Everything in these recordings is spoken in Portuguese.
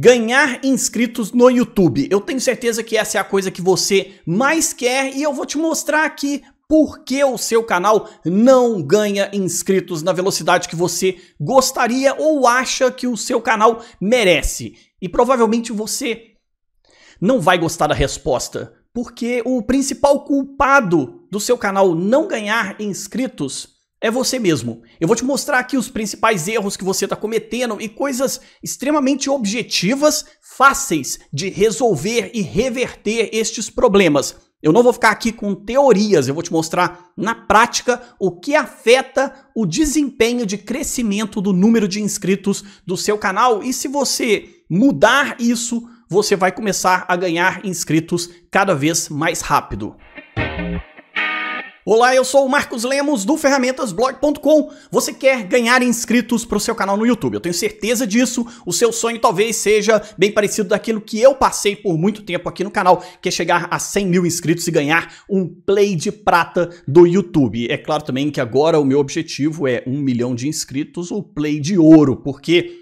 Ganhar inscritos no YouTube. Eu tenho certeza que essa é a coisa que você mais quer e eu vou te mostrar aqui por que o seu canal não ganha inscritos na velocidade que você gostaria ou acha que o seu canal merece. E provavelmente você não vai gostar da resposta, porque o principal culpado do seu canal não ganhar inscritos é você mesmo. Eu vou te mostrar aqui os principais erros que você está cometendo e coisas extremamente objetivas, fáceis de resolver e reverter estes problemas. Eu não vou ficar aqui com teorias, eu vou te mostrar na prática o que afeta o desempenho de crescimento do número de inscritos do seu canal e se você mudar isso, você vai começar a ganhar inscritos cada vez mais rápido. Olá, eu sou o Marcos Lemos do ferramentasblog.com. Você quer ganhar inscritos para o seu canal no YouTube? Eu tenho certeza disso. O seu sonho talvez seja bem parecido daquilo que eu passei por muito tempo aqui no canal, que é chegar a 100 mil inscritos e ganhar um play de prata do YouTube. É claro também que agora o meu objetivo é um milhão de inscritos o play de ouro, porque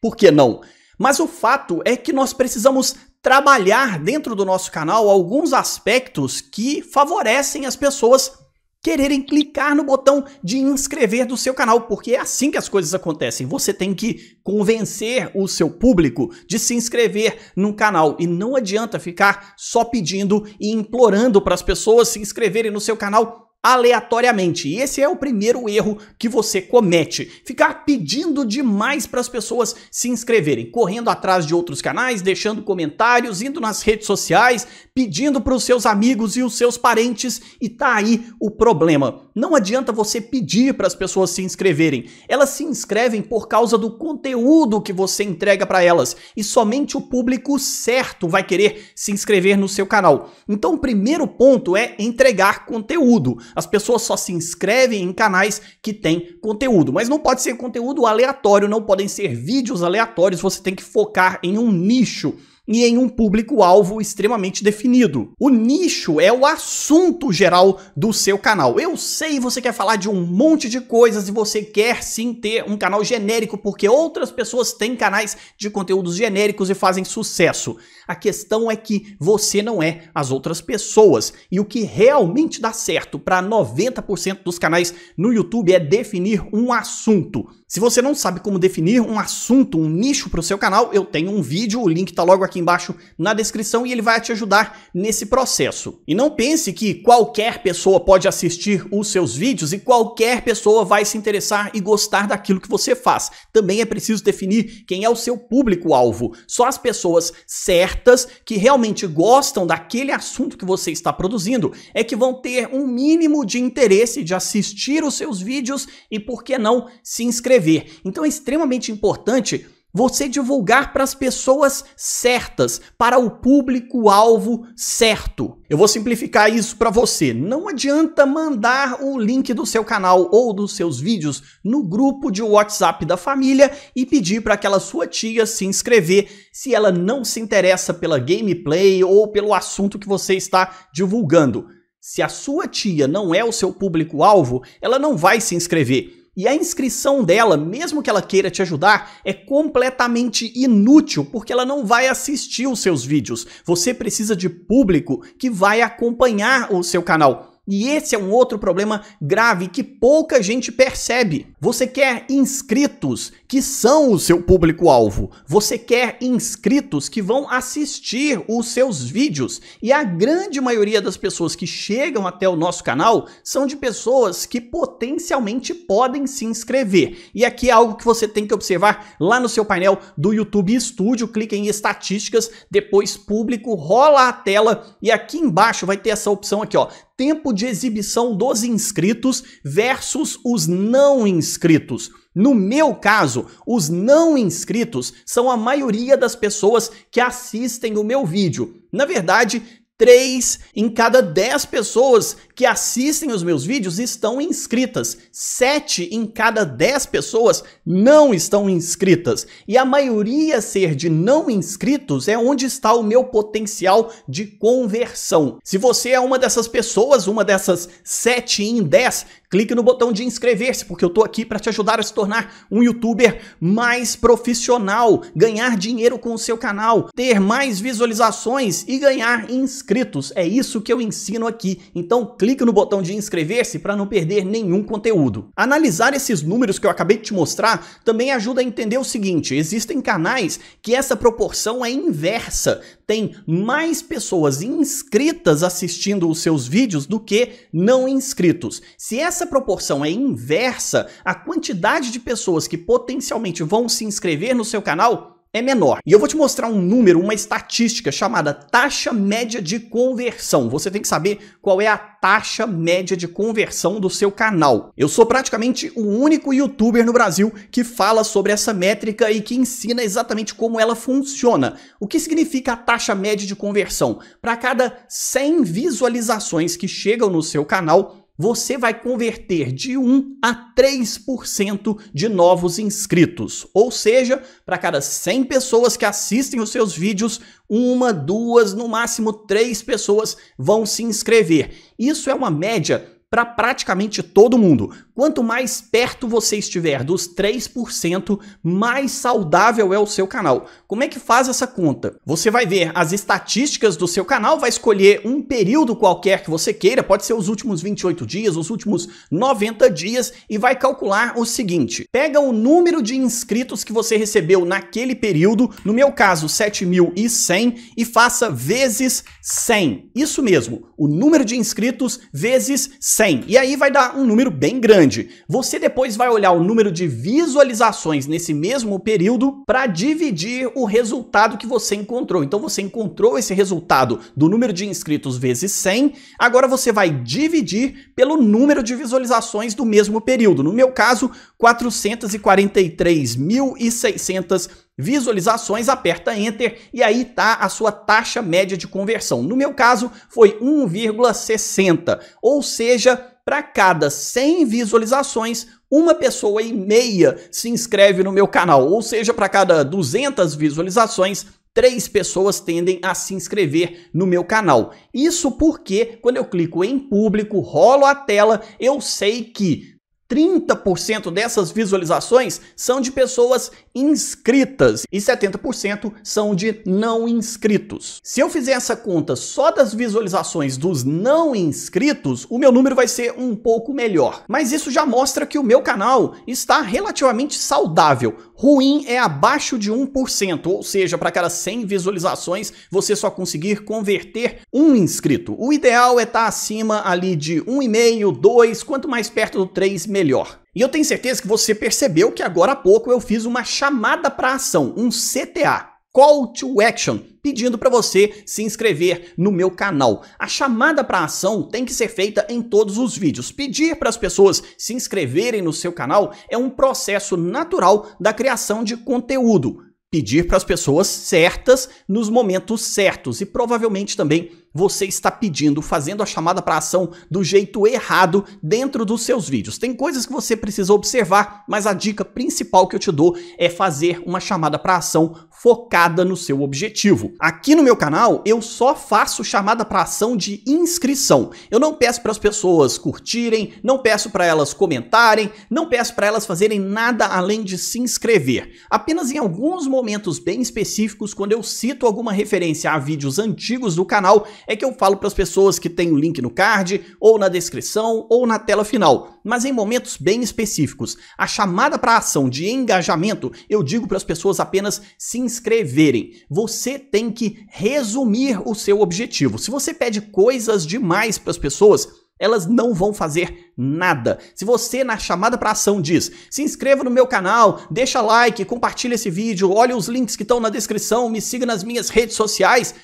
por que não? Mas o fato é que nós precisamos trabalhar dentro do nosso canal alguns aspectos que favorecem as pessoas quererem clicar no botão de inscrever do seu canal, porque é assim que as coisas acontecem. Você tem que convencer o seu público de se inscrever no canal e não adianta ficar só pedindo e implorando para as pessoas se inscreverem no seu canal aleatoriamente. E esse é o primeiro erro que você comete. Ficar pedindo demais para as pessoas se inscreverem, correndo atrás de outros canais, deixando comentários, indo nas redes sociais, pedindo para os seus amigos e os seus parentes, e tá aí o problema. Não adianta você pedir para as pessoas se inscreverem. Elas se inscrevem por causa do conteúdo que você entrega para elas, e somente o público certo vai querer se inscrever no seu canal. Então, o primeiro ponto é entregar conteúdo as pessoas só se inscrevem em canais que têm conteúdo. Mas não pode ser conteúdo aleatório, não podem ser vídeos aleatórios, você tem que focar em um nicho e em um público-alvo extremamente definido. O nicho é o assunto geral do seu canal. Eu sei você quer falar de um monte de coisas e você quer sim ter um canal genérico, porque outras pessoas têm canais de conteúdos genéricos e fazem sucesso. A questão é que você não é as outras pessoas. E o que realmente dá certo para 90% dos canais no YouTube é definir um assunto. Se você não sabe como definir um assunto, um nicho para o seu canal, eu tenho um vídeo, o link está logo aqui aqui embaixo na descrição e ele vai te ajudar nesse processo. E não pense que qualquer pessoa pode assistir os seus vídeos e qualquer pessoa vai se interessar e gostar daquilo que você faz. Também é preciso definir quem é o seu público-alvo. Só as pessoas certas que realmente gostam daquele assunto que você está produzindo é que vão ter um mínimo de interesse de assistir os seus vídeos e, por que não, se inscrever. Então é extremamente importante você divulgar para as pessoas certas, para o público-alvo certo. Eu vou simplificar isso para você. Não adianta mandar o link do seu canal ou dos seus vídeos no grupo de WhatsApp da família e pedir para aquela sua tia se inscrever se ela não se interessa pela gameplay ou pelo assunto que você está divulgando. Se a sua tia não é o seu público-alvo, ela não vai se inscrever. E a inscrição dela, mesmo que ela queira te ajudar, é completamente inútil porque ela não vai assistir os seus vídeos. Você precisa de público que vai acompanhar o seu canal. E esse é um outro problema grave que pouca gente percebe. Você quer inscritos que são o seu público-alvo. Você quer inscritos que vão assistir os seus vídeos. E a grande maioria das pessoas que chegam até o nosso canal são de pessoas que potencialmente podem se inscrever. E aqui é algo que você tem que observar lá no seu painel do YouTube Studio. Clique em estatísticas, depois público, rola a tela e aqui embaixo vai ter essa opção aqui, ó. Tempo de exibição dos inscritos versus os não inscritos inscritos. No meu caso, os não inscritos são a maioria das pessoas que assistem o meu vídeo. Na verdade, 3 em cada 10 pessoas que assistem os meus vídeos estão inscritas. 7 em cada 10 pessoas não estão inscritas. E a maioria ser de não inscritos é onde está o meu potencial de conversão. Se você é uma dessas pessoas, uma dessas 7 em 10, clique no botão de inscrever-se, porque eu tô aqui para te ajudar a se tornar um youtuber mais profissional, ganhar dinheiro com o seu canal, ter mais visualizações e ganhar inscritos. É isso que eu ensino aqui. Então, clique Clique no botão de inscrever-se para não perder nenhum conteúdo. Analisar esses números que eu acabei de te mostrar também ajuda a entender o seguinte, existem canais que essa proporção é inversa, tem mais pessoas inscritas assistindo os seus vídeos do que não inscritos. Se essa proporção é inversa, a quantidade de pessoas que potencialmente vão se inscrever no seu canal é menor. E eu vou te mostrar um número, uma estatística chamada taxa média de conversão. Você tem que saber qual é a taxa média de conversão do seu canal. Eu sou praticamente o único youtuber no Brasil que fala sobre essa métrica e que ensina exatamente como ela funciona. O que significa a taxa média de conversão? Para cada 100 visualizações que chegam no seu canal, você vai converter de 1 a 3% de novos inscritos. Ou seja, para cada 100 pessoas que assistem os seus vídeos, uma, duas, no máximo três pessoas vão se inscrever. Isso é uma média para praticamente todo mundo. Quanto mais perto você estiver dos 3%, mais saudável é o seu canal. Como é que faz essa conta? Você vai ver as estatísticas do seu canal, vai escolher um período qualquer que você queira, pode ser os últimos 28 dias, os últimos 90 dias, e vai calcular o seguinte: pega o número de inscritos que você recebeu naquele período, no meu caso 7.100, e faça vezes 100. Isso mesmo, o número de inscritos vezes 100. 100. E aí vai dar um número bem grande. Você depois vai olhar o número de visualizações nesse mesmo período para dividir o resultado que você encontrou. Então você encontrou esse resultado do número de inscritos vezes 100, agora você vai dividir pelo número de visualizações do mesmo período. No meu caso, 443.600 visualizações, aperta Enter e aí tá a sua taxa média de conversão. No meu caso, foi 1,60, ou seja, para cada 100 visualizações, uma pessoa e meia se inscreve no meu canal, ou seja, para cada 200 visualizações, três pessoas tendem a se inscrever no meu canal. Isso porque quando eu clico em público, rolo a tela, eu sei que 30% dessas visualizações são de pessoas inscritas e 70% são de não inscritos. Se eu fizer essa conta só das visualizações dos não inscritos, o meu número vai ser um pouco melhor. Mas isso já mostra que o meu canal está relativamente saudável. Ruim é abaixo de 1%, ou seja, para cada 100 visualizações você só conseguir converter um inscrito. O ideal é estar tá acima ali de 1,5, 2, quanto mais perto do 3, melhor. E eu tenho certeza que você percebeu que agora há pouco eu fiz uma chamada para ação, um CTA, Call to Action, pedindo para você se inscrever no meu canal. A chamada para ação tem que ser feita em todos os vídeos. Pedir para as pessoas se inscreverem no seu canal é um processo natural da criação de conteúdo. Pedir para as pessoas certas nos momentos certos e provavelmente também você está pedindo, fazendo a chamada para ação do jeito errado dentro dos seus vídeos. Tem coisas que você precisa observar, mas a dica principal que eu te dou é fazer uma chamada para ação focada no seu objetivo. Aqui no meu canal, eu só faço chamada para ação de inscrição. Eu não peço para as pessoas curtirem, não peço para elas comentarem, não peço para elas fazerem nada além de se inscrever. Apenas em alguns momentos bem específicos, quando eu cito alguma referência a vídeos antigos do canal, é que eu falo para as pessoas que tem o link no card, ou na descrição, ou na tela final, mas em momentos bem específicos. A chamada para ação de engajamento, eu digo para as pessoas apenas se inscreverem. Você tem que resumir o seu objetivo. Se você pede coisas demais para as pessoas, elas não vão fazer nada. Se você na chamada para ação diz: "Se inscreva no meu canal, deixa like, compartilha esse vídeo, olha os links que estão na descrição, me siga nas minhas redes sociais",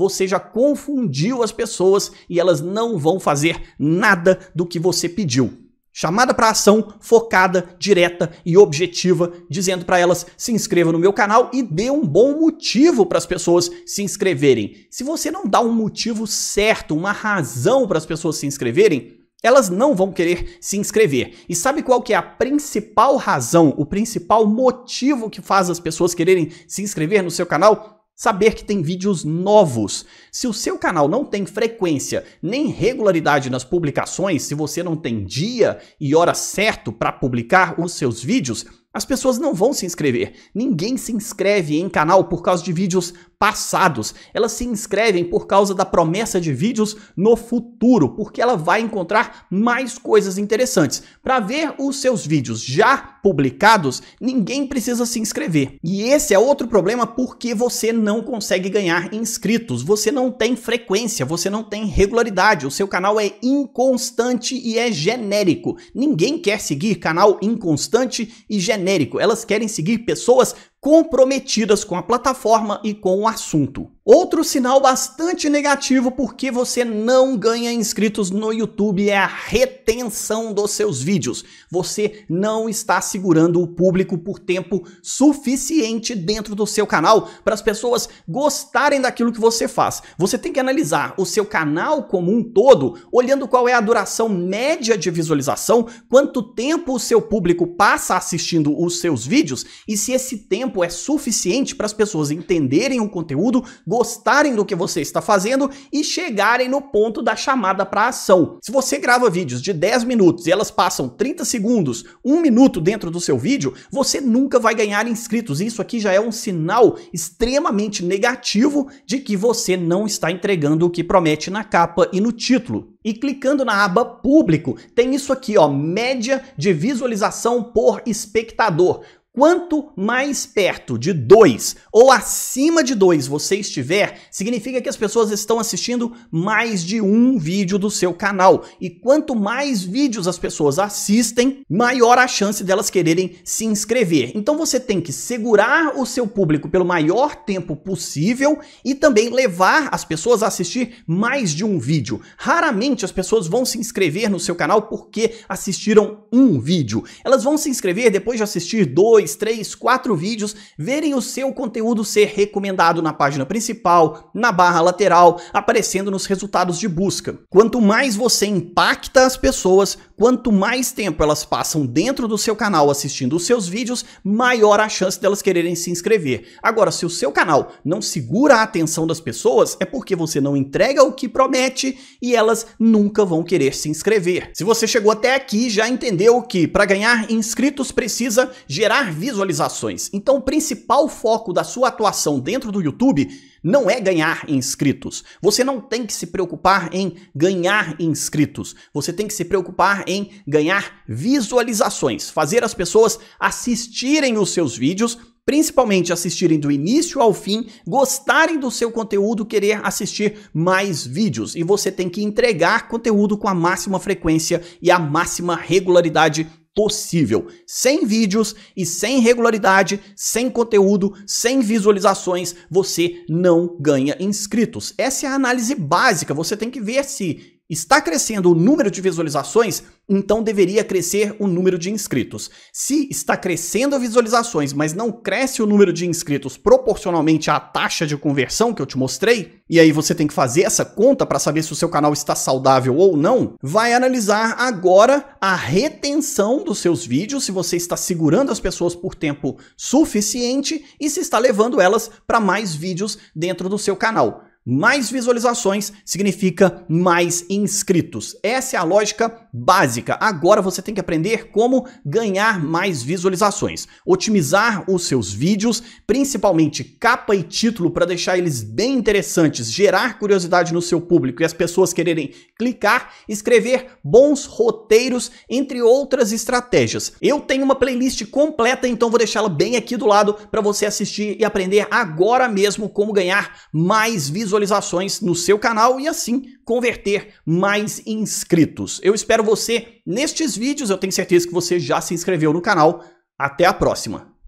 você já confundiu as pessoas e elas não vão fazer nada do que você pediu. Chamada para ação focada, direta e objetiva, dizendo para elas se inscreva no meu canal e dê um bom motivo para as pessoas se inscreverem. Se você não dá um motivo certo, uma razão para as pessoas se inscreverem, elas não vão querer se inscrever. E sabe qual que é a principal razão, o principal motivo que faz as pessoas quererem se inscrever no seu canal? Saber que tem vídeos novos. Se o seu canal não tem frequência nem regularidade nas publicações, se você não tem dia e hora certo para publicar os seus vídeos, as pessoas não vão se inscrever. Ninguém se inscreve em canal por causa de vídeos passados. Elas se inscrevem por causa da promessa de vídeos no futuro, porque ela vai encontrar mais coisas interessantes. Para ver os seus vídeos já publicados, ninguém precisa se inscrever. E esse é outro problema porque você não consegue ganhar inscritos, você não tem frequência, você não tem regularidade, o seu canal é inconstante e é genérico. Ninguém quer seguir canal inconstante e genérico. Elas querem seguir pessoas comprometidas com a plataforma e com o assunto. Outro sinal bastante negativo porque você não ganha inscritos no YouTube é a retenção dos seus vídeos. Você não está segurando o público por tempo suficiente dentro do seu canal para as pessoas gostarem daquilo que você faz. Você tem que analisar o seu canal como um todo, olhando qual é a duração média de visualização, quanto tempo o seu público passa assistindo os seus vídeos e se esse tempo é suficiente para as pessoas entenderem o conteúdo gostarem do que você está fazendo e chegarem no ponto da chamada para ação. Se você grava vídeos de 10 minutos e elas passam 30 segundos, 1 minuto dentro do seu vídeo, você nunca vai ganhar inscritos. Isso aqui já é um sinal extremamente negativo de que você não está entregando o que promete na capa e no título. E clicando na aba público, tem isso aqui, ó, média de visualização por espectador. Quanto mais perto de 2 ou acima de 2 você estiver, significa que as pessoas estão assistindo mais de um vídeo do seu canal. E quanto mais vídeos as pessoas assistem, maior a chance delas quererem se inscrever. Então você tem que segurar o seu público pelo maior tempo possível e também levar as pessoas a assistir mais de um vídeo. Raramente as pessoas vão se inscrever no seu canal porque assistiram um vídeo. Elas vão se inscrever depois de assistir dois dois, três, quatro vídeos verem o seu conteúdo ser recomendado na página principal, na barra lateral, aparecendo nos resultados de busca. Quanto mais você impacta as pessoas, Quanto mais tempo elas passam dentro do seu canal assistindo os seus vídeos, maior a chance delas quererem se inscrever. Agora, se o seu canal não segura a atenção das pessoas, é porque você não entrega o que promete e elas nunca vão querer se inscrever. Se você chegou até aqui, já entendeu que para ganhar inscritos precisa gerar visualizações. Então, o principal foco da sua atuação dentro do YouTube não é ganhar inscritos. Você não tem que se preocupar em ganhar inscritos. Você tem que se preocupar em ganhar visualizações, fazer as pessoas assistirem os seus vídeos principalmente assistirem do início ao fim, gostarem do seu conteúdo, querer assistir mais vídeos. E você tem que entregar conteúdo com a máxima frequência e a máxima regularidade possível. Sem vídeos e sem regularidade, sem conteúdo, sem visualizações, você não ganha inscritos. Essa é a análise básica. Você tem que ver se está crescendo o número de visualizações, então deveria crescer o número de inscritos. Se está crescendo as visualizações, mas não cresce o número de inscritos proporcionalmente à taxa de conversão que eu te mostrei, e aí você tem que fazer essa conta para saber se o seu canal está saudável ou não, vai analisar agora a retenção dos seus vídeos, se você está segurando as pessoas por tempo suficiente e se está levando elas para mais vídeos dentro do seu canal. Mais visualizações significa mais inscritos. Essa é a lógica básica. Agora você tem que aprender como ganhar mais visualizações, otimizar os seus vídeos, principalmente capa e título para deixar eles bem interessantes, gerar curiosidade no seu público e as pessoas quererem clicar, escrever bons roteiros, entre outras estratégias. Eu tenho uma playlist completa, então vou deixá-la bem aqui do lado para você assistir e aprender agora mesmo como ganhar mais visualizações visualizações no seu canal e assim converter mais inscritos. Eu espero você nestes vídeos, eu tenho certeza que você já se inscreveu no canal. Até a próxima!